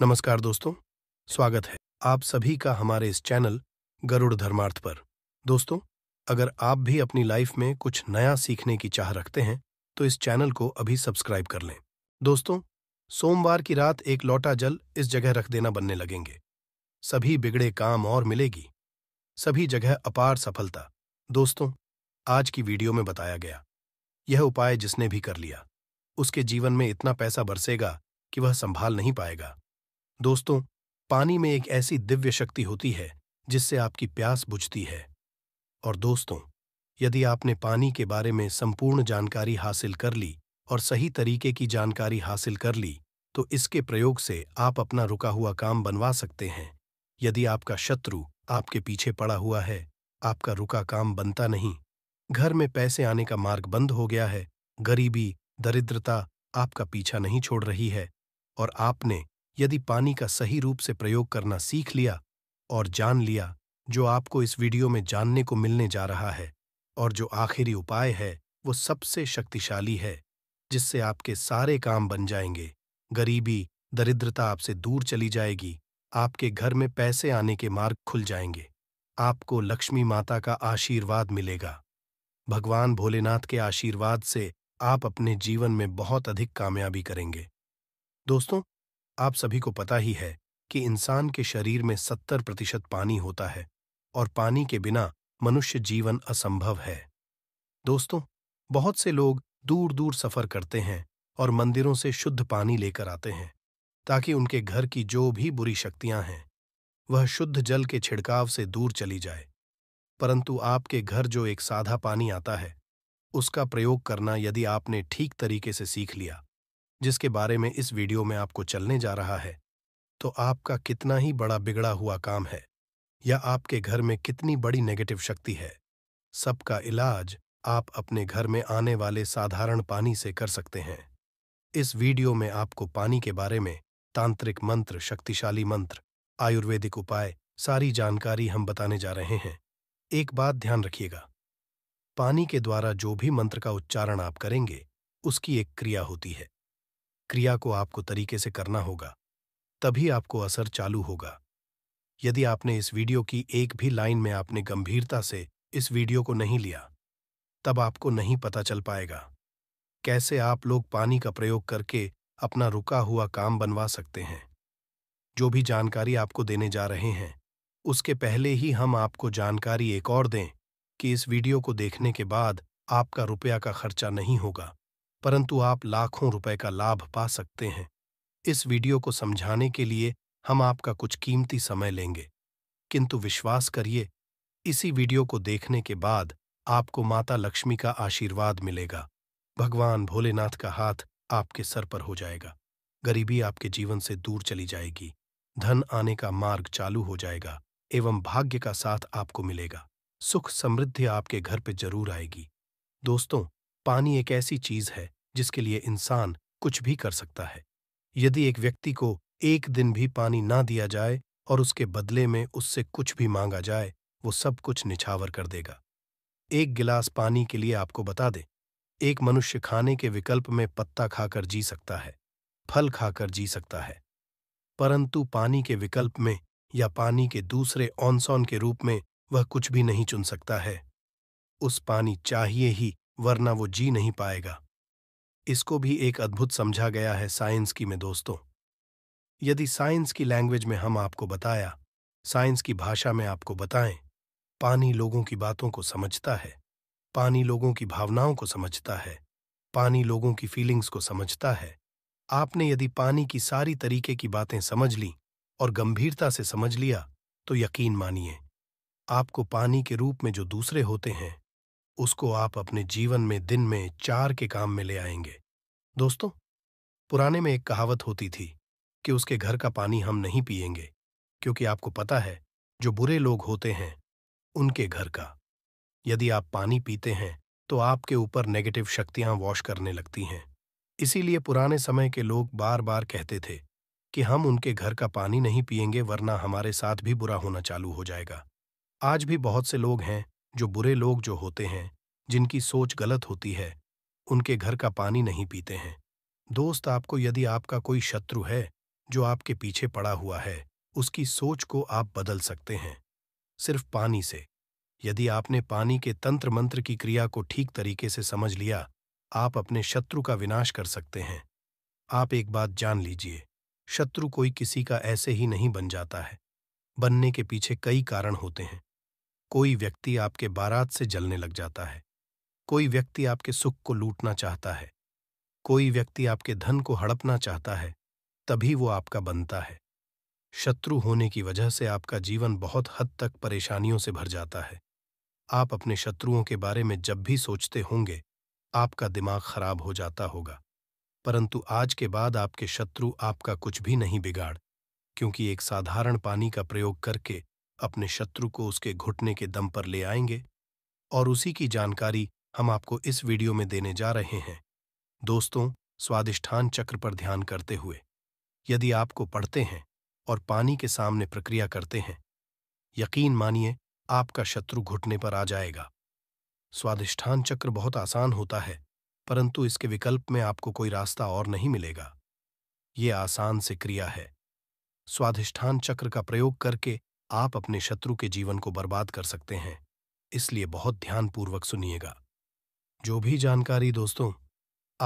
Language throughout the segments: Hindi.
नमस्कार दोस्तों स्वागत है आप सभी का हमारे इस चैनल गरुड़ धर्मार्थ पर दोस्तों अगर आप भी अपनी लाइफ में कुछ नया सीखने की चाह रखते हैं तो इस चैनल को अभी सब्सक्राइब कर लें दोस्तों सोमवार की रात एक लौटा जल इस जगह रख देना बनने लगेंगे सभी बिगड़े काम और मिलेगी सभी जगह अपार सफलता दोस्तों आज की वीडियो में बताया गया यह उपाय जिसने भी कर लिया उसके जीवन में इतना पैसा बरसेगा कि वह संभाल नहीं पाएगा दोस्तों पानी में एक ऐसी दिव्य शक्ति होती है जिससे आपकी प्यास बुझती है और दोस्तों यदि आपने पानी के बारे में संपूर्ण जानकारी हासिल कर ली और सही तरीके की जानकारी हासिल कर ली तो इसके प्रयोग से आप अपना रुका हुआ काम बनवा सकते हैं यदि आपका शत्रु आपके पीछे पड़ा हुआ है आपका रुका काम बनता नहीं घर में पैसे आने का मार्ग बंद हो गया है गरीबी दरिद्रता आपका पीछा नहीं छोड़ रही है और आपने यदि पानी का सही रूप से प्रयोग करना सीख लिया और जान लिया जो आपको इस वीडियो में जानने को मिलने जा रहा है और जो आखिरी उपाय है वो सबसे शक्तिशाली है जिससे आपके सारे काम बन जाएंगे गरीबी दरिद्रता आपसे दूर चली जाएगी आपके घर में पैसे आने के मार्ग खुल जाएंगे आपको लक्ष्मी माता का आशीर्वाद मिलेगा भगवान भोलेनाथ के आशीर्वाद से आप अपने जीवन में बहुत अधिक कामयाबी करेंगे दोस्तों आप सभी को पता ही है कि इंसान के शरीर में सत्तर प्रतिशत पानी होता है और पानी के बिना मनुष्य जीवन असंभव है दोस्तों बहुत से लोग दूर दूर सफर करते हैं और मंदिरों से शुद्ध पानी लेकर आते हैं ताकि उनके घर की जो भी बुरी शक्तियां हैं वह शुद्ध जल के छिड़काव से दूर चली जाए परंतु आपके घर जो एक साधा पानी आता है उसका प्रयोग करना यदि आपने ठीक तरीके से सीख लिया जिसके बारे में इस वीडियो में आपको चलने जा रहा है तो आपका कितना ही बड़ा बिगड़ा हुआ काम है या आपके घर में कितनी बड़ी नेगेटिव शक्ति है सबका इलाज आप अपने घर में आने वाले साधारण पानी से कर सकते हैं इस वीडियो में आपको पानी के बारे में तांत्रिक मंत्र शक्तिशाली मंत्र आयुर्वेदिक उपाय सारी जानकारी हम बताने जा रहे हैं एक बात ध्यान रखिएगा पानी के द्वारा जो भी मंत्र का उच्चारण आप करेंगे उसकी एक क्रिया होती है क्रिया को आपको तरीके से करना होगा तभी आपको असर चालू होगा यदि आपने इस वीडियो की एक भी लाइन में आपने गंभीरता से इस वीडियो को नहीं लिया तब आपको नहीं पता चल पाएगा कैसे आप लोग पानी का प्रयोग करके अपना रुका हुआ काम बनवा सकते हैं जो भी जानकारी आपको देने जा रहे हैं उसके पहले ही हम आपको जानकारी एक और दें कि इस वीडियो को देखने के बाद आपका रुपया का खर्चा नहीं होगा परंतु आप लाखों रुपए का लाभ पा सकते हैं इस वीडियो को समझाने के लिए हम आपका कुछ कीमती समय लेंगे किंतु विश्वास करिए इसी वीडियो को देखने के बाद आपको माता लक्ष्मी का आशीर्वाद मिलेगा भगवान भोलेनाथ का हाथ आपके सर पर हो जाएगा गरीबी आपके जीवन से दूर चली जाएगी धन आने का मार्ग चालू हो जाएगा एवं भाग्य का साथ आपको मिलेगा सुख समृद्धि आपके घर पर जरूर आएगी दोस्तों पानी एक ऐसी चीज है जिसके लिए इंसान कुछ भी कर सकता है यदि एक व्यक्ति को एक दिन भी पानी ना दिया जाए और उसके बदले में उससे कुछ भी मांगा जाए वो सब कुछ निछावर कर देगा एक गिलास पानी के लिए आपको बता दें एक मनुष्य खाने के विकल्प में पत्ता खाकर जी सकता है फल खाकर जी सकता है परंतु पानी के विकल्प में या पानी के दूसरे ऑनसॉन के रूप में वह कुछ भी नहीं चुन सकता है उस पानी चाहिए ही वरना वो जी नहीं पाएगा इसको भी एक अद्भुत समझा गया है साइंस की में दोस्तों यदि साइंस की लैंग्वेज में हम आपको बताया साइंस की भाषा में आपको बताएं पानी लोगों की बातों को समझता है पानी लोगों की भावनाओं को समझता है पानी लोगों की फीलिंग्स को समझता है आपने यदि पानी की सारी तरीके की बातें समझ ली और गंभीरता से समझ लिया तो यकीन मानिए आपको पानी के रूप में जो दूसरे होते हैं उसको आप अपने जीवन में दिन में चार के काम में ले आएंगे दोस्तों पुराने में एक कहावत होती थी कि उसके घर का पानी हम नहीं पिएंगे क्योंकि आपको पता है जो बुरे लोग होते हैं उनके घर का यदि आप पानी पीते हैं तो आपके ऊपर नेगेटिव शक्तियां वॉश करने लगती हैं इसीलिए पुराने समय के लोग बार बार कहते थे कि हम उनके घर का पानी नहीं पिएंगे वरना हमारे साथ भी बुरा होना चालू हो जाएगा आज भी बहुत से लोग हैं जो बुरे लोग जो होते हैं जिनकी सोच गलत होती है उनके घर का पानी नहीं पीते हैं दोस्त आपको यदि आपका कोई शत्रु है जो आपके पीछे पड़ा हुआ है उसकी सोच को आप बदल सकते हैं सिर्फ पानी से यदि आपने पानी के तंत्र मंत्र की क्रिया को ठीक तरीके से समझ लिया आप अपने शत्रु का विनाश कर सकते हैं आप एक बात जान लीजिए शत्रु कोई किसी का ऐसे ही नहीं बन जाता है बनने के पीछे कई कारण होते हैं कोई व्यक्ति आपके बारात से जलने लग जाता है कोई व्यक्ति आपके सुख को लूटना चाहता है कोई व्यक्ति आपके धन को हड़पना चाहता है तभी वो आपका बनता है शत्रु होने की वजह से आपका जीवन बहुत हद तक परेशानियों से भर जाता है आप अपने शत्रुओं के बारे में जब भी सोचते होंगे आपका दिमाग खराब हो जाता होगा परंतु आज के बाद आपके शत्रु आपका कुछ भी नहीं बिगाड़ क्योंकि एक साधारण पानी का प्रयोग करके अपने शत्रु को उसके घुटने के दम पर ले आएंगे और उसी की जानकारी हम आपको इस वीडियो में देने जा रहे हैं दोस्तों स्वादिष्ठान चक्र पर ध्यान करते हुए यदि आपको पढ़ते हैं और पानी के सामने प्रक्रिया करते हैं यकीन मानिए आपका शत्रु घुटने पर आ जाएगा स्वादिष्ठान चक्र बहुत आसान होता है परंतु इसके विकल्प में आपको कोई रास्ता और नहीं मिलेगा ये आसान से क्रिया है स्वाधिष्ठान चक्र का प्रयोग करके आप अपने शत्रु के जीवन को बर्बाद कर सकते हैं इसलिए बहुत ध्यानपूर्वक सुनिएगा जो भी जानकारी दोस्तों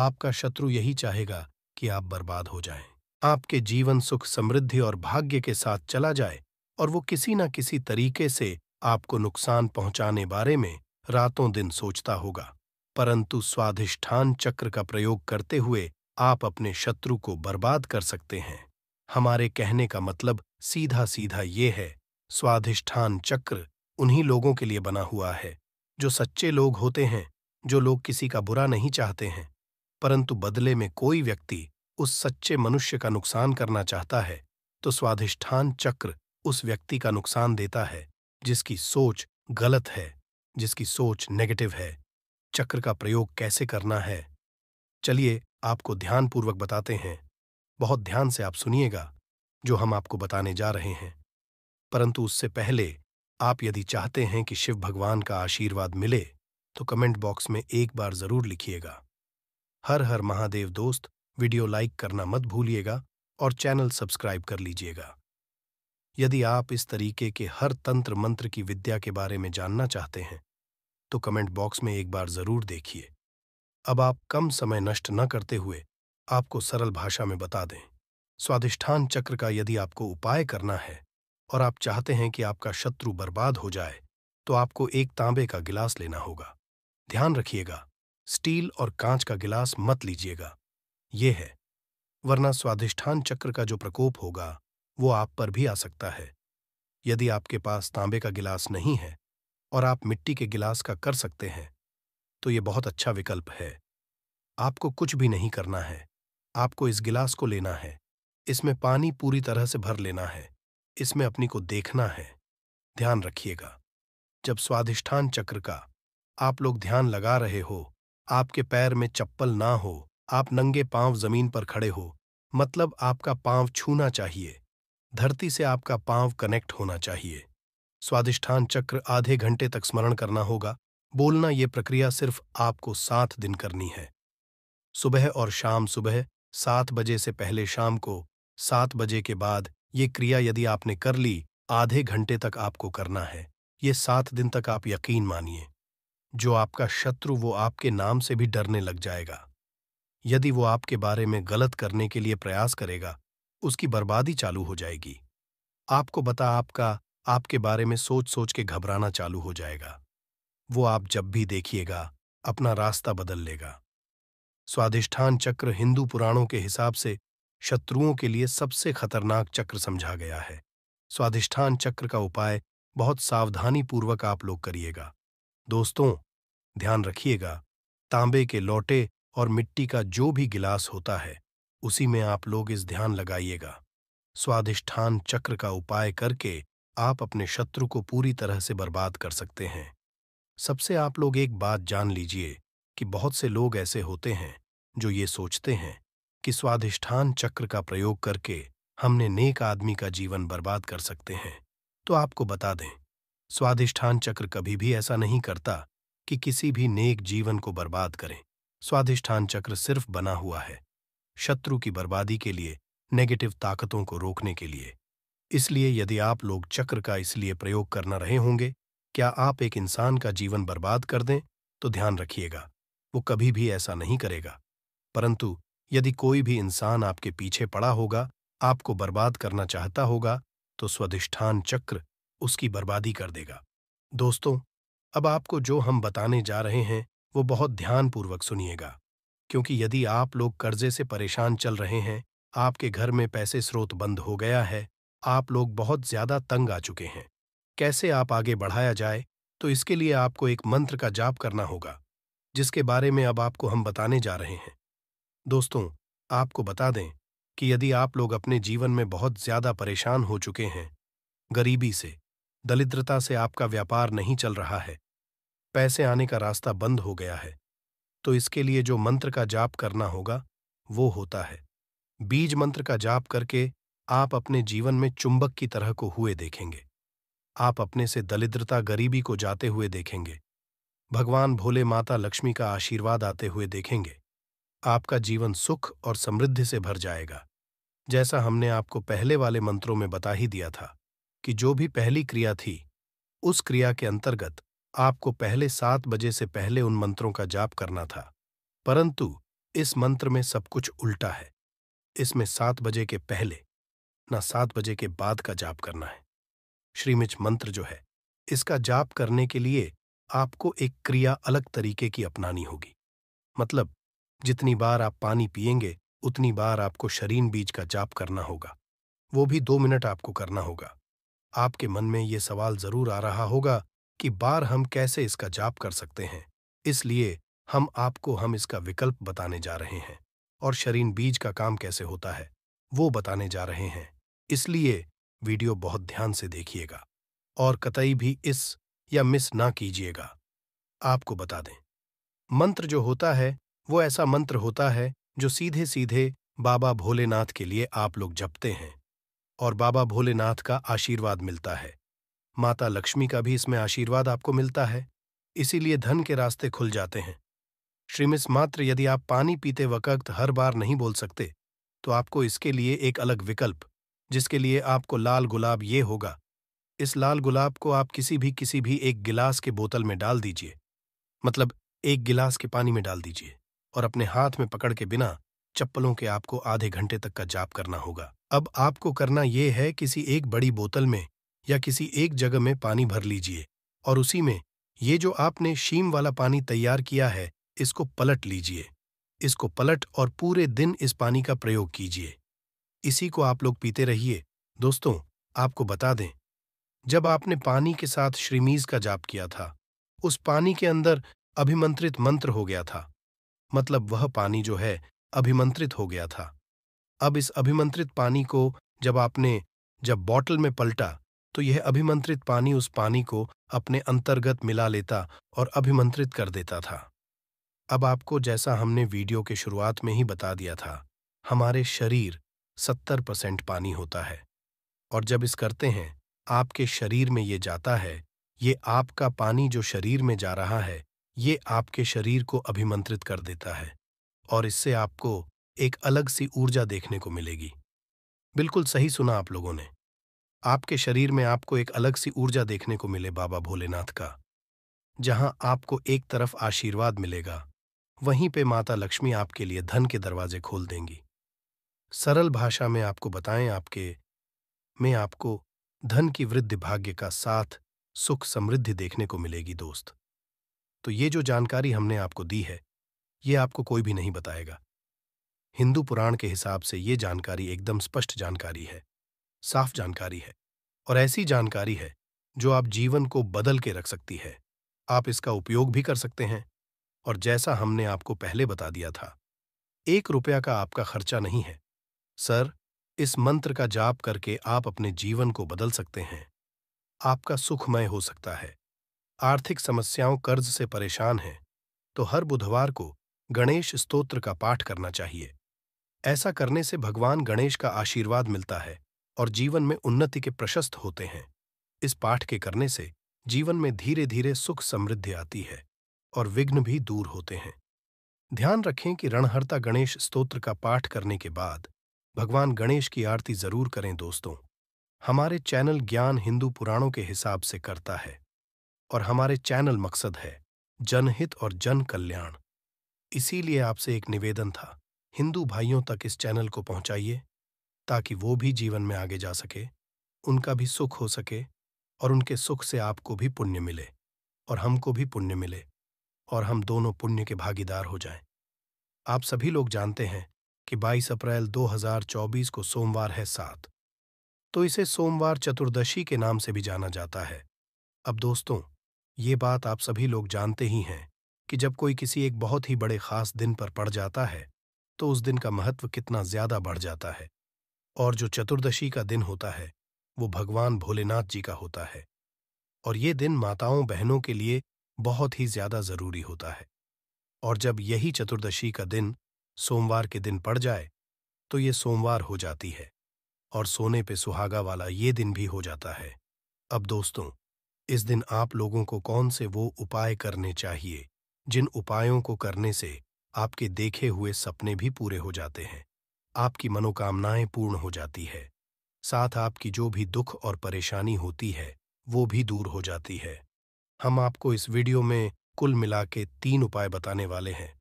आपका शत्रु यही चाहेगा कि आप बर्बाद हो जाएं। आपके जीवन सुख समृद्धि और भाग्य के साथ चला जाए और वो किसी न किसी तरीके से आपको नुकसान पहुंचाने बारे में रातों दिन सोचता होगा परंतु स्वाधिष्ठान चक्र का प्रयोग करते हुए आप अपने शत्रु को बर्बाद कर सकते हैं हमारे कहने का मतलब सीधा सीधा ये है स्वाधिष्ठान चक्र उन्हीं लोगों के लिए बना हुआ है जो सच्चे लोग होते हैं जो लोग किसी का बुरा नहीं चाहते हैं परंतु बदले में कोई व्यक्ति उस सच्चे मनुष्य का नुकसान करना चाहता है तो स्वाधिष्ठान चक्र उस व्यक्ति का नुकसान देता है जिसकी सोच गलत है जिसकी सोच नेगेटिव है चक्र का प्रयोग कैसे करना है चलिए आपको ध्यानपूर्वक बताते हैं बहुत ध्यान से आप सुनिएगा जो हम आपको बताने जा रहे हैं परंतु उससे पहले आप यदि चाहते हैं कि शिव भगवान का आशीर्वाद मिले तो कमेंट बॉक्स में एक बार जरूर लिखिएगा हर हर महादेव दोस्त वीडियो लाइक करना मत भूलिएगा और चैनल सब्सक्राइब कर लीजिएगा यदि आप इस तरीके के हर तंत्र मंत्र की विद्या के बारे में जानना चाहते हैं तो कमेंट बॉक्स में एक बार जरूर देखिए अब आप कम समय नष्ट न करते हुए आपको सरल भाषा में बता दें स्वादिष्ठान चक्र का यदि आपको उपाय करना है और आप चाहते हैं कि आपका शत्रु बर्बाद हो जाए तो आपको एक तांबे का गिलास लेना होगा ध्यान रखिएगा स्टील और कांच का गिलास मत लीजिएगा ये है वरना स्वाधिष्ठान चक्र का जो प्रकोप होगा वो आप पर भी आ सकता है यदि आपके पास तांबे का गिलास नहीं है और आप मिट्टी के गिलास का कर सकते हैं तो ये बहुत अच्छा विकल्प है आपको कुछ भी नहीं करना है आपको इस गिलास को लेना है इसमें पानी पूरी तरह से भर लेना है इसमें अपनी को देखना है ध्यान रखिएगा जब स्वाधिष्ठान चक्र का आप लोग ध्यान लगा रहे हो आपके पैर में चप्पल ना हो आप नंगे पांव जमीन पर खड़े हो मतलब आपका पांव छूना चाहिए धरती से आपका पांव कनेक्ट होना चाहिए स्वादिष्ठान चक्र आधे घंटे तक स्मरण करना होगा बोलना ये प्रक्रिया सिर्फ आपको सात दिन करनी है सुबह और शाम सुबह सात बजे से पहले शाम को सात बजे के बाद ये क्रिया यदि आपने कर ली आधे घंटे तक आपको करना है ये सात दिन तक आप यकीन मानिए जो आपका शत्रु वो आपके नाम से भी डरने लग जाएगा यदि वो आपके बारे में गलत करने के लिए प्रयास करेगा उसकी बर्बादी चालू हो जाएगी आपको बता आपका आपके बारे में सोच सोच के घबराना चालू हो जाएगा वो आप जब भी देखिएगा अपना रास्ता बदल लेगा स्वादिष्ठान चक्र हिंदू पुराणों के हिसाब से शत्रुओं के लिए सबसे खतरनाक चक्र समझा गया है स्वाधिष्ठान चक्र का उपाय बहुत सावधानी पूर्वक आप लोग करिएगा दोस्तों ध्यान रखिएगा तांबे के लोटे और मिट्टी का जो भी गिलास होता है उसी में आप लोग इस ध्यान लगाइएगा स्वाधिष्ठान चक्र का उपाय करके आप अपने शत्रु को पूरी तरह से बर्बाद कर सकते हैं सबसे आप लोग एक बात जान लीजिए कि बहुत से लोग ऐसे होते हैं जो ये सोचते हैं कि स्वाधिष्ठान चक्र का प्रयोग करके हमने नेक आदमी का जीवन बर्बाद कर सकते हैं तो आपको बता दें स्वाधिष्ठान चक्र कभी भी ऐसा नहीं करता कि किसी भी नेक जीवन को बर्बाद करें स्वाधिष्ठान चक्र सिर्फ बना हुआ है शत्रु की बर्बादी के लिए नेगेटिव ताकतों को रोकने के लिए इसलिए यदि आप लोग चक्र का इसलिए प्रयोग करना रहे होंगे क्या आप एक इंसान का जीवन बर्बाद कर दें तो ध्यान रखिएगा वो कभी भी ऐसा नहीं करेगा परंतु यदि कोई भी इंसान आपके पीछे पड़ा होगा आपको बर्बाद करना चाहता होगा तो स्वधिष्ठान चक्र उसकी बर्बादी कर देगा दोस्तों अब आपको जो हम बताने जा रहे हैं वो बहुत ध्यानपूर्वक सुनिएगा क्योंकि यदि आप लोग कर्जे से परेशान चल रहे हैं आपके घर में पैसे स्रोत बंद हो गया है आप लोग बहुत ज्यादा तंग आ चुके हैं कैसे आप आगे बढ़ाया जाए तो इसके लिए आपको एक मंत्र का जाप करना होगा जिसके बारे में अब आपको हम बताने जा रहे हैं दोस्तों आपको बता दें कि यदि आप लोग अपने जीवन में बहुत ज्यादा परेशान हो चुके हैं गरीबी से दलिद्रता से आपका व्यापार नहीं चल रहा है पैसे आने का रास्ता बंद हो गया है तो इसके लिए जो मंत्र का जाप करना होगा वो होता है बीज मंत्र का जाप करके आप अपने जीवन में चुंबक की तरह को हुए देखेंगे आप अपने से दलिद्रता गरीबी को जाते हुए देखेंगे भगवान भोले माता लक्ष्मी का आशीर्वाद आते हुए देखेंगे आपका जीवन सुख और समृद्धि से भर जाएगा जैसा हमने आपको पहले वाले मंत्रों में बता ही दिया था कि जो भी पहली क्रिया थी उस क्रिया के अंतर्गत आपको पहले सात बजे से पहले उन मंत्रों का जाप करना था परंतु इस मंत्र में सब कुछ उल्टा है इसमें सात बजे के पहले ना सात बजे के बाद का जाप करना है श्रीमिच मंत्र जो है इसका जाप करने के लिए आपको एक क्रिया अलग तरीके की अपनानी होगी मतलब जितनी बार आप पानी पियेंगे उतनी बार आपको शरीन बीज का जाप करना होगा वो भी दो मिनट आपको करना होगा आपके मन में ये सवाल जरूर आ रहा होगा कि बार हम कैसे इसका जाप कर सकते हैं इसलिए हम आपको हम इसका विकल्प बताने जा रहे हैं और शरीन बीज का काम कैसे होता है वो बताने जा रहे हैं इसलिए वीडियो बहुत ध्यान से देखिएगा और कतई भी इस या मिस ना कीजिएगा आपको बता दें मंत्र जो होता है वो ऐसा मंत्र होता है जो सीधे सीधे बाबा भोलेनाथ के लिए आप लोग जपते हैं और बाबा भोलेनाथ का आशीर्वाद मिलता है माता लक्ष्मी का भी इसमें आशीर्वाद आपको मिलता है इसीलिए धन के रास्ते खुल जाते हैं श्रीमिस मात्र यदि आप पानी पीते वक्त हर बार नहीं बोल सकते तो आपको इसके लिए एक अलग विकल्प जिसके लिए आपको लाल गुलाब ये होगा इस लाल गुलाब को आप किसी भी किसी भी एक गिलास के बोतल में डाल दीजिए मतलब एक गिलास के पानी में डाल दीजिए और अपने हाथ में पकड़ के बिना चप्पलों के आपको आधे घंटे तक का जाप करना होगा अब आपको करना यह है किसी एक बड़ी बोतल में या किसी एक जगह में पानी भर लीजिए और उसी में ये जो आपने शीम वाला पानी तैयार किया है इसको पलट लीजिए इसको पलट और पूरे दिन इस पानी का प्रयोग कीजिए इसी को आप लोग पीते रहिए दोस्तों आपको बता दें जब आपने पानी के साथ श्रीमीज का जाप किया था उस पानी के अंदर अभिमंत्रित मंत्र हो गया था मतलब वह पानी जो है अभिमंत्रित हो गया था अब इस अभिमंत्रित पानी को जब आपने जब बॉटल में पलटा तो यह अभिमंत्रित पानी उस पानी को अपने अंतर्गत मिला लेता और अभिमंत्रित कर देता था अब आपको जैसा हमने वीडियो के शुरुआत में ही बता दिया था हमारे शरीर सत्तर परसेंट पानी होता है और जब इस करते हैं आपके शरीर में ये जाता है ये आपका पानी जो शरीर में जा रहा है ये आपके शरीर को अभिमंत्रित कर देता है और इससे आपको एक अलग सी ऊर्जा देखने को मिलेगी बिल्कुल सही सुना आप लोगों ने आपके शरीर में आपको एक अलग सी ऊर्जा देखने को मिले बाबा भोलेनाथ का जहां आपको एक तरफ आशीर्वाद मिलेगा वहीं पे माता लक्ष्मी आपके लिए धन के दरवाजे खोल देंगी सरल भाषा में आपको बताएं आपके में आपको धन की वृद्धि भाग्य का साथ सुख समृद्धि देखने को मिलेगी दोस्त तो ये जो जानकारी हमने आपको दी है ये आपको कोई भी नहीं बताएगा हिंदू पुराण के हिसाब से ये जानकारी एकदम स्पष्ट जानकारी है साफ जानकारी है और ऐसी जानकारी है जो आप जीवन को बदल के रख सकती है आप इसका उपयोग भी कर सकते हैं और जैसा हमने आपको पहले बता दिया था एक रुपया का आपका खर्चा नहीं है सर इस मंत्र का जाप करके आप अपने जीवन को बदल सकते हैं आपका सुखमय हो सकता है आर्थिक समस्याओं कर्ज से परेशान हैं तो हर बुधवार को गणेश स्तोत्र का पाठ करना चाहिए ऐसा करने से भगवान गणेश का आशीर्वाद मिलता है और जीवन में उन्नति के प्रशस्त होते हैं इस पाठ के करने से जीवन में धीरे धीरे सुख समृद्धि आती है और विघ्न भी दूर होते हैं ध्यान रखें कि रणहर्ता गणेश स्तोत्र का पाठ करने के बाद भगवान गणेश की आरती जरूर करें दोस्तों हमारे चैनल ज्ञान हिंदू पुराणों के हिसाब से करता है और हमारे चैनल मकसद है जनहित और जन कल्याण इसीलिए आपसे एक निवेदन था हिंदू भाइयों तक इस चैनल को पहुंचाइए ताकि वो भी जीवन में आगे जा सके उनका भी सुख हो सके और उनके सुख से आपको भी पुण्य मिले और हमको भी पुण्य मिले और हम दोनों पुण्य के भागीदार हो जाएं। आप सभी लोग जानते हैं कि 22 अप्रैल 2024 को सोमवार है सात तो इसे सोमवार चतुर्दशी के नाम से भी जाना जाता है अब दोस्तों ये बात आप सभी लोग जानते ही हैं कि जब कोई किसी एक बहुत ही बड़े खास दिन पर पड़ जाता है तो उस दिन का महत्व कितना ज्यादा बढ़ जाता है और जो चतुर्दशी का दिन होता है वो भगवान भोलेनाथ जी का होता है और ये दिन माताओं बहनों के लिए बहुत ही ज्यादा जरूरी होता है और जब यही चतुर्दशी का दिन सोमवार के दिन पड़ जाए तो ये सोमवार हो जाती है और सोने पे सुहागा वाला ये दिन भी हो जाता है अब दोस्तों इस दिन आप लोगों को कौन से वो उपाय करने चाहिए जिन उपायों को करने से आपके देखे हुए सपने भी पूरे हो जाते हैं आपकी मनोकामनाएं पूर्ण हो जाती है साथ आपकी जो भी दुख और परेशानी होती है वो भी दूर हो जाती है हम आपको इस वीडियो में कुल मिला के तीन उपाय बताने वाले हैं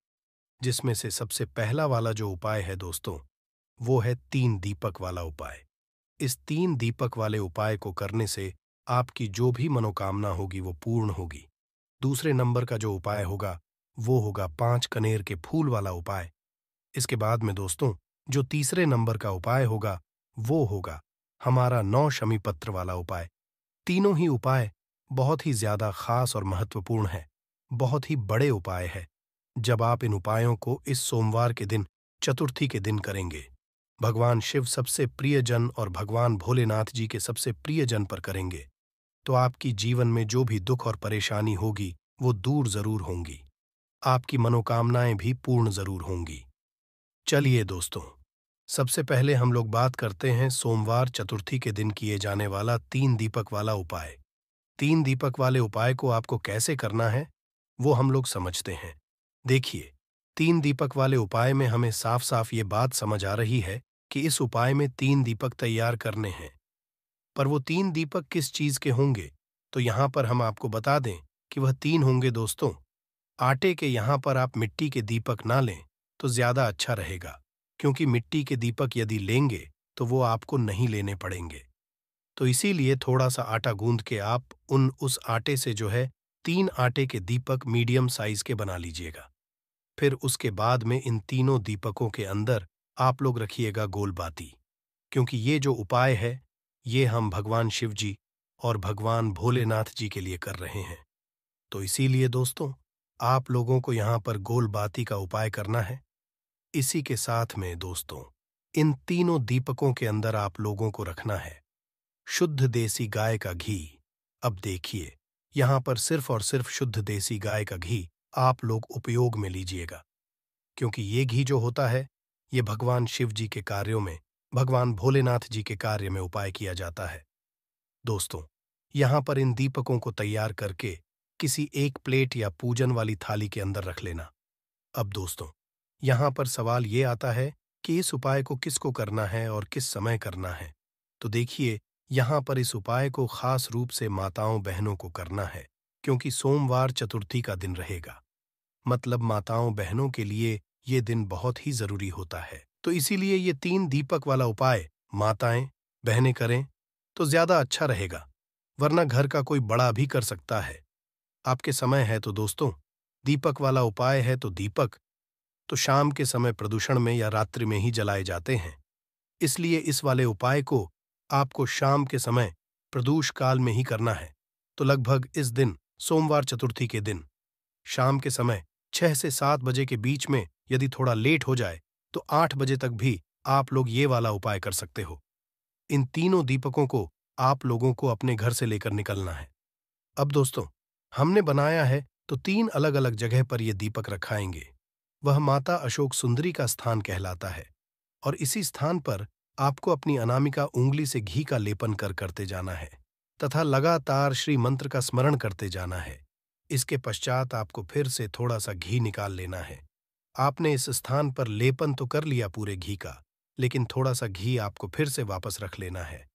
जिसमें से सबसे पहला वाला जो उपाय है दोस्तों वो है तीन दीपक वाला उपाय इस तीन दीपक वाले उपाय को करने से आपकी जो भी मनोकामना होगी वो पूर्ण होगी दूसरे नंबर का जो उपाय होगा वो होगा पांच कनेर के फूल वाला उपाय इसके बाद में दोस्तों जो तीसरे नंबर का उपाय होगा वो होगा हमारा नौ शमी पत्र वाला उपाय तीनों ही उपाय बहुत ही ज्यादा खास और महत्वपूर्ण है बहुत ही बड़े उपाय है जब आप इन उपायों को इस सोमवार के दिन चतुर्थी के दिन करेंगे भगवान शिव सबसे प्रिय जन और भगवान भोलेनाथ जी के सबसे प्रिय जन पर करेंगे तो आपकी जीवन में जो भी दुख और परेशानी होगी वो दूर जरूर होंगी आपकी मनोकामनाएं भी पूर्ण जरूर होंगी चलिए दोस्तों सबसे पहले हम लोग बात करते हैं सोमवार चतुर्थी के दिन किए जाने वाला तीन दीपक वाला उपाय तीन दीपक वाले उपाय को आपको कैसे करना है वो हम लोग समझते हैं देखिए तीन दीपक वाले उपाय में हमें साफ साफ ये बात समझ आ रही है कि इस उपाय में तीन दीपक तैयार करने हैं पर वो तीन दीपक किस चीज के होंगे तो यहां पर हम आपको बता दें कि वह तीन होंगे दोस्तों आटे के यहां पर आप मिट्टी के दीपक ना लें तो ज्यादा अच्छा रहेगा क्योंकि मिट्टी के दीपक यदि लेंगे तो वो आपको नहीं लेने पड़ेंगे तो इसीलिए थोड़ा सा आटा गूंद के आप उन उस आटे से जो है तीन आटे के दीपक मीडियम साइज के बना लीजिएगा फिर उसके बाद में इन तीनों दीपकों के अंदर आप लोग रखिएगा गोलबाती क्योंकि ये जो उपाय है ये हम भगवान शिव जी और भगवान भोलेनाथ जी के लिए कर रहे हैं तो इसीलिए दोस्तों आप लोगों को यहां पर गोल बाती का उपाय करना है इसी के साथ में दोस्तों इन तीनों दीपकों के अंदर आप लोगों को रखना है शुद्ध देसी गाय का घी अब देखिए यहां पर सिर्फ और सिर्फ शुद्ध देसी गाय का घी आप लोग उपयोग में लीजिएगा क्योंकि ये घी जो होता है ये भगवान शिव जी के कार्यों में भगवान भोलेनाथ जी के कार्य में उपाय किया जाता है दोस्तों यहां पर इन दीपकों को तैयार करके किसी एक प्लेट या पूजन वाली थाली के अंदर रख लेना अब दोस्तों यहां पर सवाल ये आता है कि इस उपाय को किसको करना है और किस समय करना है तो देखिए यहां पर इस उपाय को खास रूप से माताओं बहनों को करना है क्योंकि सोमवार चतुर्थी का दिन रहेगा मतलब माताओं बहनों के लिए ये दिन बहुत ही जरूरी होता है तो इसीलिए ये तीन दीपक वाला उपाय माताएं बहनें करें तो ज्यादा अच्छा रहेगा वरना घर का कोई बड़ा भी कर सकता है आपके समय है तो दोस्तों दीपक वाला उपाय है तो दीपक तो शाम के समय प्रदूषण में या रात्रि में ही जलाए जाते हैं इसलिए इस वाले उपाय को आपको शाम के समय प्रदूष काल में ही करना है तो लगभग इस दिन सोमवार चतुर्थी के दिन शाम के समय छह से सात बजे के बीच में यदि थोड़ा लेट हो जाए तो आठ बजे तक भी आप लोग ये वाला उपाय कर सकते हो इन तीनों दीपकों को आप लोगों को अपने घर से लेकर निकलना है अब दोस्तों हमने बनाया है तो तीन अलग अलग जगह पर ये दीपक रखाएंगे वह माता अशोक सुंदरी का स्थान कहलाता है और इसी स्थान पर आपको अपनी अनामिका उंगली से घी का लेपन कर करते जाना है तथा लगातार श्री मंत्र का स्मरण करते जाना है इसके पश्चात आपको फिर से थोड़ा सा घी निकाल लेना है आपने इस स्थान पर लेपन तो कर लिया पूरे घी का लेकिन थोड़ा सा घी आपको फिर से वापस रख लेना है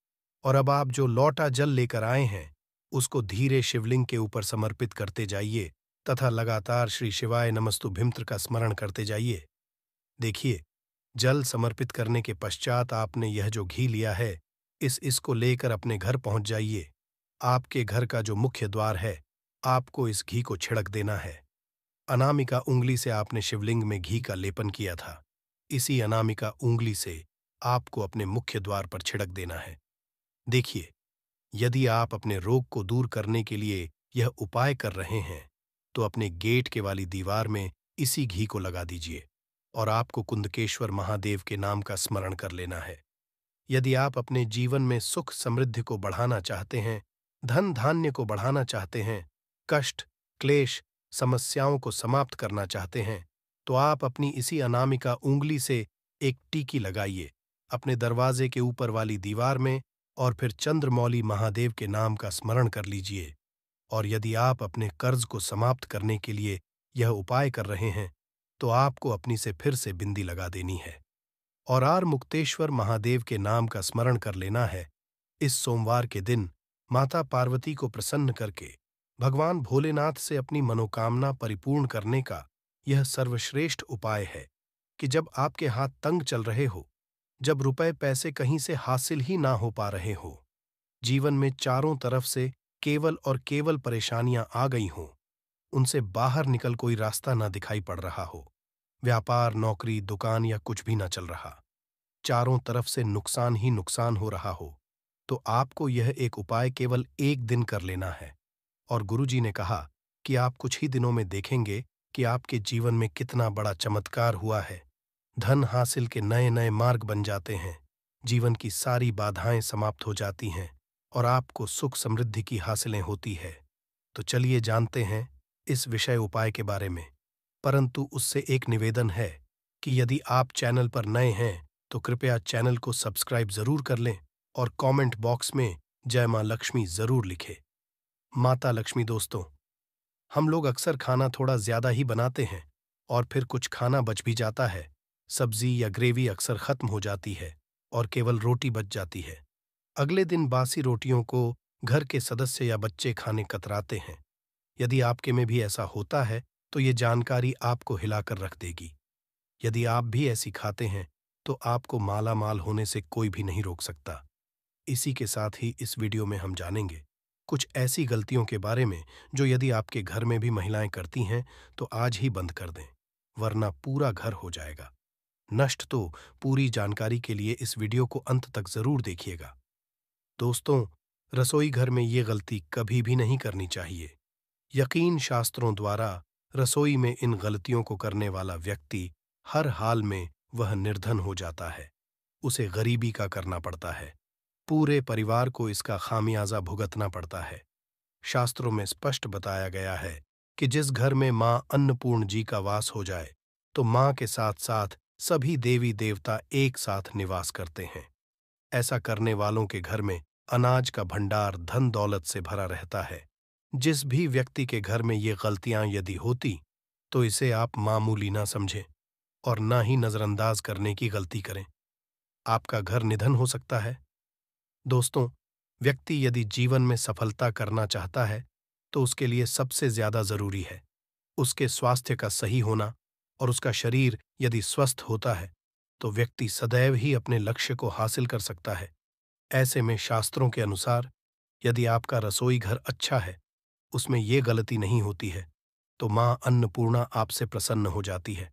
और अब आप जो लौटा जल लेकर आए हैं उसको धीरे शिवलिंग के ऊपर समर्पित करते जाइए तथा लगातार श्री शिवाय नमस्तु भिमत्र का स्मरण करते जाइए देखिए जल समर्पित करने के पश्चात आपने यह जो घी लिया है इस इसको लेकर अपने घर पहुंच जाइए आपके घर का जो मुख्य द्वार है आपको इस घी को छिड़क देना है अनामिका उंगली से आपने शिवलिंग में घी का लेपन किया था इसी अनामिका उंगली से आपको अपने मुख्य द्वार पर छिड़क देना है देखिए यदि आप अपने रोग को दूर करने के लिए यह उपाय कर रहे हैं तो अपने गेट के वाली दीवार में इसी घी को लगा दीजिए और आपको कुंदकेश्वर महादेव के नाम का स्मरण कर लेना है यदि आप अपने जीवन में सुख समृद्धि को बढ़ाना चाहते हैं धन धान्य को बढ़ाना चाहते हैं कष्ट क्लेश समस्याओं को समाप्त करना चाहते हैं तो आप अपनी इसी अनामिका उंगली से एक टीकी लगाइए अपने दरवाजे के ऊपर वाली दीवार में और फिर चंद्रमौली महादेव के नाम का स्मरण कर लीजिए और यदि आप अपने कर्ज को समाप्त करने के लिए यह उपाय कर रहे हैं तो आपको अपनी से फिर से बिंदी लगा देनी है और आर मुक्तेश्वर महादेव के नाम का स्मरण कर लेना है इस सोमवार के दिन माता पार्वती को प्रसन्न करके भगवान भोलेनाथ से अपनी मनोकामना परिपूर्ण करने का यह सर्वश्रेष्ठ उपाय है कि जब आपके हाथ तंग चल रहे हो जब रुपए पैसे कहीं से हासिल ही ना हो पा रहे हो जीवन में चारों तरफ से केवल और केवल परेशानियां आ गई हों उनसे बाहर निकल कोई रास्ता ना दिखाई पड़ रहा हो व्यापार नौकरी दुकान या कुछ भी ना चल रहा चारों तरफ से नुकसान ही नुकसान हो रहा हो तो आपको यह एक उपाय केवल एक दिन कर लेना है और गुरुजी ने कहा कि आप कुछ ही दिनों में देखेंगे कि आपके जीवन में कितना बड़ा चमत्कार हुआ है धन हासिल के नए नए मार्ग बन जाते हैं जीवन की सारी बाधाएं समाप्त हो जाती हैं और आपको सुख समृद्धि की हासिलें होती है तो चलिए जानते हैं इस विषय उपाय के बारे में परंतु उससे एक निवेदन है कि यदि आप चैनल पर नए हैं तो कृपया चैनल को सब्सक्राइब जरूर कर लें और कमेंट बॉक्स में जय मां लक्ष्मी जरूर लिखें माता लक्ष्मी दोस्तों हम लोग अक्सर खाना थोड़ा ज्यादा ही बनाते हैं और फिर कुछ खाना बच भी जाता है सब्जी या ग्रेवी अक्सर खत्म हो जाती है और केवल रोटी बच जाती है अगले दिन बासी रोटियों को घर के सदस्य या बच्चे खाने कतराते हैं यदि आपके में भी ऐसा होता है तो ये जानकारी आपको हिलाकर रख देगी यदि आप भी ऐसी खाते हैं तो आपको माला माल होने से कोई भी नहीं रोक सकता इसी के साथ ही इस वीडियो में हम जानेंगे कुछ ऐसी गलतियों के बारे में जो यदि आपके घर में भी महिलाएं करती हैं तो आज ही बंद कर दें वरना पूरा घर हो जाएगा नष्ट तो पूरी जानकारी के लिए इस वीडियो को अंत तक जरूर देखिएगा दोस्तों रसोई घर में ये गलती कभी भी नहीं करनी चाहिए यकीन शास्त्रों द्वारा रसोई में इन गलतियों को करने वाला व्यक्ति हर हाल में वह निर्धन हो जाता है उसे गरीबी का करना पड़ता है पूरे परिवार को इसका खामियाजा भुगतना पड़ता है शास्त्रों में स्पष्ट बताया गया है कि जिस घर में मां अन्नपूर्ण जी का वास हो जाए तो मां के साथ साथ सभी देवी देवता एक साथ निवास करते हैं ऐसा करने वालों के घर में अनाज का भंडार धन दौलत से भरा रहता है जिस भी व्यक्ति के घर में ये गलतियां यदि होती तो इसे आप मामूली ना समझें और ना ही नज़रअंदाज करने की गलती करें आपका घर निधन हो सकता है दोस्तों व्यक्ति यदि जीवन में सफलता करना चाहता है तो उसके लिए सबसे ज्यादा जरूरी है उसके स्वास्थ्य का सही होना और उसका शरीर यदि स्वस्थ होता है तो व्यक्ति सदैव ही अपने लक्ष्य को हासिल कर सकता है ऐसे में शास्त्रों के अनुसार यदि आपका रसोई घर अच्छा है उसमें ये गलती नहीं होती है तो मां अन्नपूर्णा आपसे प्रसन्न हो जाती है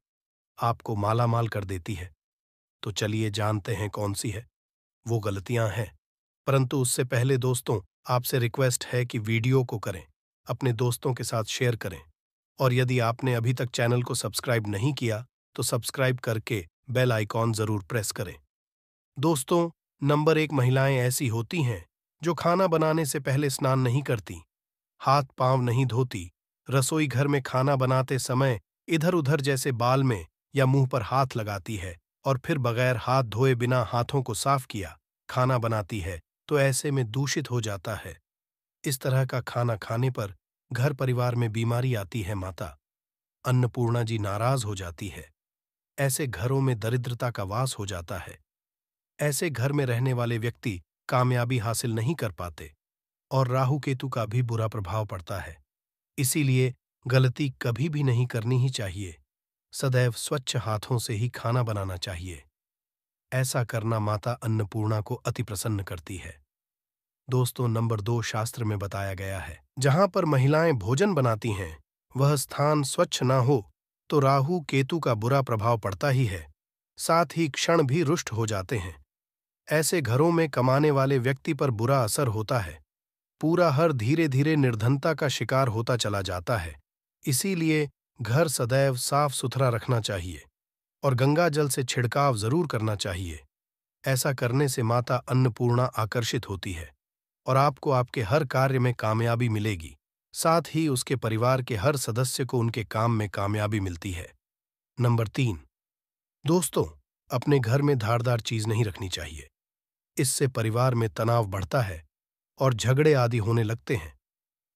आपको मालामाल कर देती है तो चलिए जानते हैं कौन सी है वो गलतियां हैं परंतु उससे पहले दोस्तों आपसे रिक्वेस्ट है कि वीडियो को करें अपने दोस्तों के साथ शेयर करें और यदि आपने अभी तक चैनल को सब्सक्राइब नहीं किया तो सब्सक्राइब करके बेल आइकॉन जरूर प्रेस करें दोस्तों नंबर एक महिलाएं ऐसी होती हैं जो खाना बनाने से पहले स्नान नहीं करती हाथ पांव नहीं धोती रसोई घर में खाना बनाते समय इधर उधर जैसे बाल में या मुंह पर हाथ लगाती है और फिर बगैर हाथ धोए बिना हाथों को साफ किया खाना बनाती है तो ऐसे में दूषित हो जाता है इस तरह का खाना खाने पर घर परिवार में बीमारी आती है माता अन्नपूर्णा जी नाराज हो जाती है ऐसे घरों में दरिद्रता का वास हो जाता है ऐसे घर में रहने वाले व्यक्ति कामयाबी हासिल नहीं कर पाते और राहु केतु का भी बुरा प्रभाव पड़ता है इसीलिए गलती कभी भी नहीं करनी ही चाहिए सदैव स्वच्छ हाथों से ही खाना बनाना चाहिए ऐसा करना माता अन्नपूर्णा को अति प्रसन्न करती है दोस्तों नंबर दो शास्त्र में बताया गया है जहां पर महिलाएं भोजन बनाती हैं वह स्थान स्वच्छ ना हो तो राहु केतु का बुरा प्रभाव पड़ता ही है साथ ही क्षण भी रुष्ट हो जाते हैं ऐसे घरों में कमाने वाले व्यक्ति पर बुरा असर होता है पूरा हर धीरे धीरे निर्धनता का शिकार होता चला जाता है इसीलिए घर सदैव साफ सुथरा रखना चाहिए और गंगा जल से छिड़काव जरूर करना चाहिए ऐसा करने से माता अन्नपूर्णा आकर्षित होती है और आपको आपके हर कार्य में कामयाबी मिलेगी साथ ही उसके परिवार के हर सदस्य को उनके काम में कामयाबी मिलती है नंबर तीन दोस्तों अपने घर में धारदार चीज नहीं रखनी चाहिए इससे परिवार में तनाव बढ़ता है और झगड़े आदि होने लगते हैं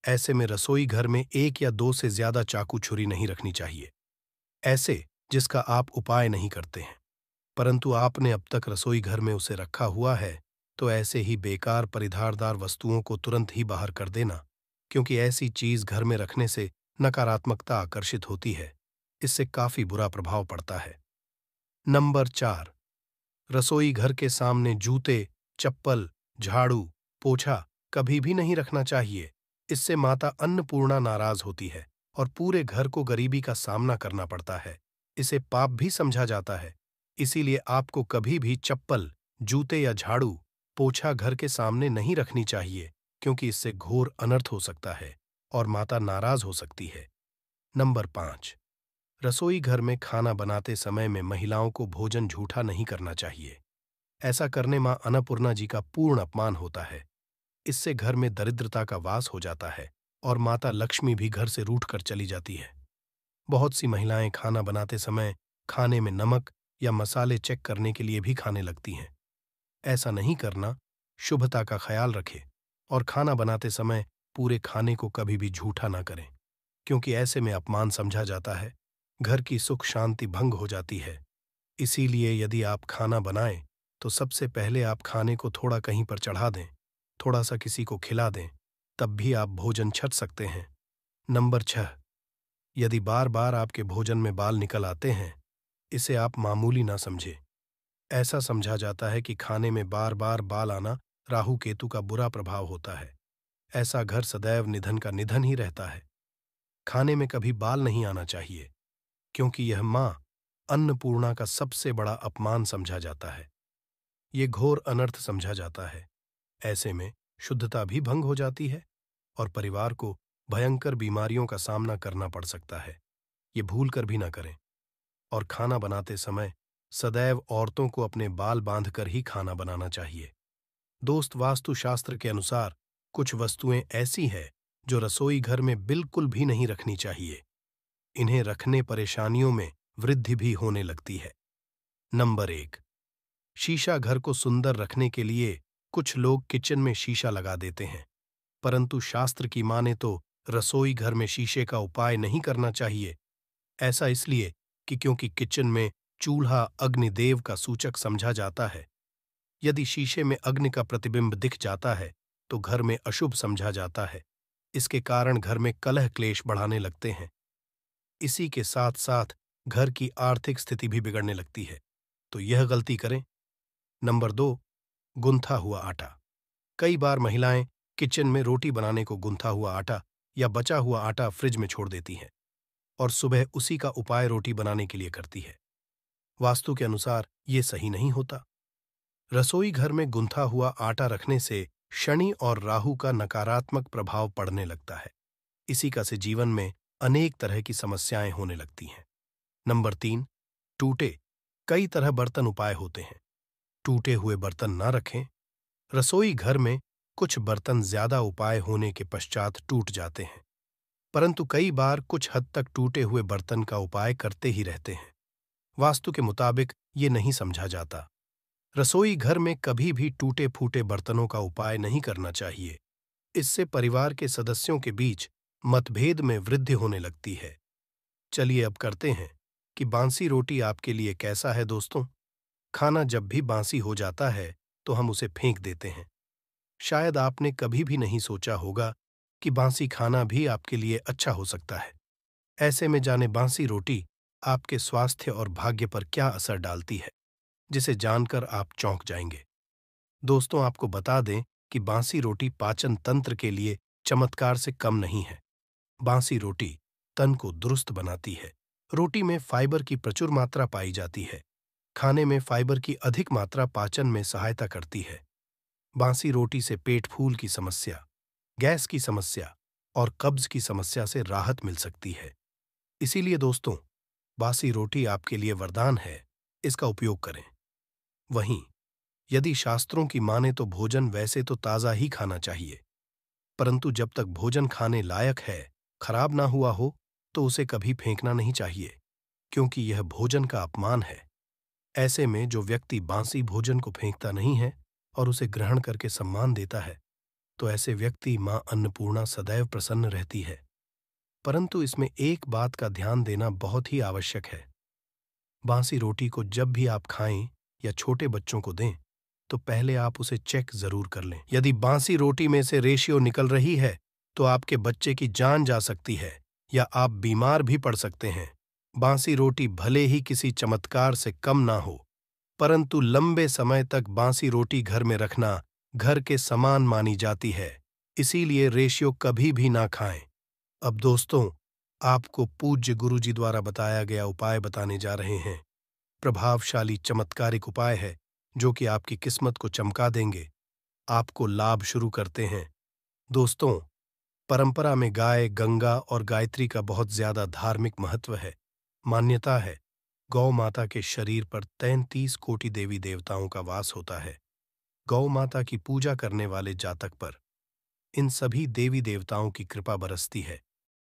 ऐसे में रसोई घर में एक या दो से ज्यादा चाकू छुरी नहीं रखनी चाहिए ऐसे जिसका आप उपाय नहीं करते हैं परंतु आपने अब तक रसोई घर में उसे रखा हुआ है तो ऐसे ही बेकार परिधारदार वस्तुओं को तुरंत ही बाहर कर देना क्योंकि ऐसी चीज घर में रखने से नकारात्मकता आकर्षित होती है इससे काफी बुरा प्रभाव पड़ता है नंबर चार रसोई घर के सामने जूते चप्पल झाड़ू पोछा कभी भी नहीं रखना चाहिए इससे माता अन्नपूर्णा नाराज होती है और पूरे घर को गरीबी का सामना करना पड़ता है इसे पाप भी समझा जाता है इसीलिए आपको कभी भी चप्पल जूते या झाड़ू पोछा घर के सामने नहीं रखनी चाहिए क्योंकि इससे घोर अनर्थ हो सकता है और माता नाराज हो सकती है नंबर पांच रसोई घर में खाना बनाते समय में महिलाओं को भोजन झूठा नहीं करना चाहिए ऐसा करने मां अन्नपूर्णा जी का पूर्ण अपमान होता है इससे घर में दरिद्रता का वास हो जाता है और माता लक्ष्मी भी घर से रूठ कर चली जाती है बहुत सी महिलाएं खाना बनाते समय खाने में नमक या मसाले चेक करने के लिए भी खाने लगती हैं ऐसा नहीं करना शुभता का ख्याल रखें और खाना बनाते समय पूरे खाने को कभी भी झूठा ना करें क्योंकि ऐसे में अपमान समझा जाता है घर की सुख शांति भंग हो जाती है इसीलिए यदि आप खाना बनाएं तो सबसे पहले आप खाने को थोड़ा कहीं पर चढ़ा दें थोड़ा सा किसी को खिला दें तब भी आप भोजन छट सकते हैं नंबर छह यदि बार बार आपके भोजन में बाल निकल आते हैं इसे आप मामूली ना समझें ऐसा समझा जाता है कि खाने में बार बार बाल आना राहु केतु का बुरा प्रभाव होता है ऐसा घर सदैव निधन का निधन ही रहता है खाने में कभी बाल नहीं आना चाहिए क्योंकि यह मां अन्नपूर्णा का सबसे बड़ा अपमान समझा जाता है ये घोर अनर्थ समझा जाता है ऐसे में शुद्धता भी भंग हो जाती है और परिवार को भयंकर बीमारियों का सामना करना पड़ सकता है ये भूल कर भी ना करें और खाना बनाते समय सदैव औरतों को अपने बाल बांधकर ही खाना बनाना चाहिए दोस्त वास्तुशास्त्र के अनुसार कुछ वस्तुएं ऐसी हैं जो रसोई घर में बिल्कुल भी नहीं रखनी चाहिए इन्हें रखने परेशानियों में वृद्धि भी होने लगती है नंबर एक शीशा घर को सुंदर रखने के लिए कुछ लोग किचन में शीशा लगा देते हैं परंतु शास्त्र की माने तो रसोई घर में शीशे का उपाय नहीं करना चाहिए ऐसा इसलिए कि क्योंकि किचन में चूल्हा अग्निदेव का सूचक समझा जाता है यदि शीशे में अग्नि का प्रतिबिंब दिख जाता है तो घर में अशुभ समझा जाता है इसके कारण घर में कलह क्लेश बढ़ाने लगते हैं इसी के साथ साथ घर की आर्थिक स्थिति भी बिगड़ने लगती है तो यह गलती करें नंबर दो गुंथा हुआ आटा कई बार महिलाएं किचन में रोटी बनाने को गुंथा हुआ आटा या बचा हुआ आटा फ्रिज में छोड़ देती हैं और सुबह उसी का उपाय रोटी बनाने के लिए करती है वास्तु के अनुसार ये सही नहीं होता रसोई घर में गुंथा हुआ आटा रखने से शनि और राहु का नकारात्मक प्रभाव पड़ने लगता है इसी का से जीवन में अनेक तरह की समस्याएं होने लगती हैं नंबर तीन टूटे कई तरह बर्तन उपाय होते हैं टूटे हुए बर्तन न रखें रसोई घर में कुछ बर्तन ज्यादा उपाय होने के पश्चात टूट जाते हैं परंतु कई बार कुछ हद तक टूटे हुए बर्तन का उपाय करते ही रहते हैं वास्तु के मुताबिक ये नहीं समझा जाता रसोई घर में कभी भी टूटे फूटे बर्तनों का उपाय नहीं करना चाहिए इससे परिवार के सदस्यों के बीच मतभेद में वृद्धि होने लगती है चलिए अब करते हैं कि बांसी रोटी आपके लिए कैसा है दोस्तों खाना जब भी बांसी हो जाता है तो हम उसे फेंक देते हैं शायद आपने कभी भी नहीं सोचा होगा कि बांसी खाना भी आपके लिए अच्छा हो सकता है ऐसे में जाने बांसी रोटी आपके स्वास्थ्य और भाग्य पर क्या असर डालती है जिसे जानकर आप चौंक जाएंगे दोस्तों आपको बता दें कि बांसी रोटी पाचन तंत्र के लिए चमत्कार से कम नहीं है बांसी रोटी तन को दुरुस्त बनाती है रोटी में फाइबर की प्रचुर मात्रा पाई जाती है खाने में फाइबर की अधिक मात्रा पाचन में सहायता करती है बांसी रोटी से पेट फूल की समस्या गैस की समस्या और कब्ज की समस्या से राहत मिल सकती है इसीलिए दोस्तों बासी रोटी आपके लिए वरदान है इसका उपयोग करें वहीं यदि शास्त्रों की माने तो भोजन वैसे तो ताज़ा ही खाना चाहिए परंतु जब तक भोजन खाने लायक है खराब ना हुआ हो तो उसे कभी फेंकना नहीं चाहिए क्योंकि यह भोजन का अपमान है ऐसे में जो व्यक्ति बांसी भोजन को फेंकता नहीं है और उसे ग्रहण करके सम्मान देता है तो ऐसे व्यक्ति मां अन्नपूर्णा सदैव प्रसन्न रहती है परंतु इसमें एक बात का ध्यान देना बहुत ही आवश्यक है बांसी रोटी को जब भी आप खाएं या छोटे बच्चों को दें तो पहले आप उसे चेक जरूर कर लें यदि बांसी रोटी में से रेशियो निकल रही है तो आपके बच्चे की जान जा सकती है या आप बीमार भी पड़ सकते हैं बांसी रोटी भले ही किसी चमत्कार से कम ना हो परंतु लंबे समय तक बांसी रोटी घर में रखना घर के समान मानी जाती है इसीलिए रेशियो कभी भी ना खाएं अब दोस्तों आपको पूज्य गुरुजी द्वारा बताया गया उपाय बताने जा रहे हैं प्रभावशाली चमत्कारिक उपाय है जो कि आपकी किस्मत को चमका देंगे आपको लाभ शुरू करते हैं दोस्तों परंपरा में गाय गंगा और गायत्री का बहुत ज्यादा धार्मिक महत्व है मान्यता है गौ माता के शरीर पर तैंतीस कोटि देवी देवताओं का वास होता है गौ माता की पूजा करने वाले जातक पर इन सभी देवी देवताओं की कृपा बरसती है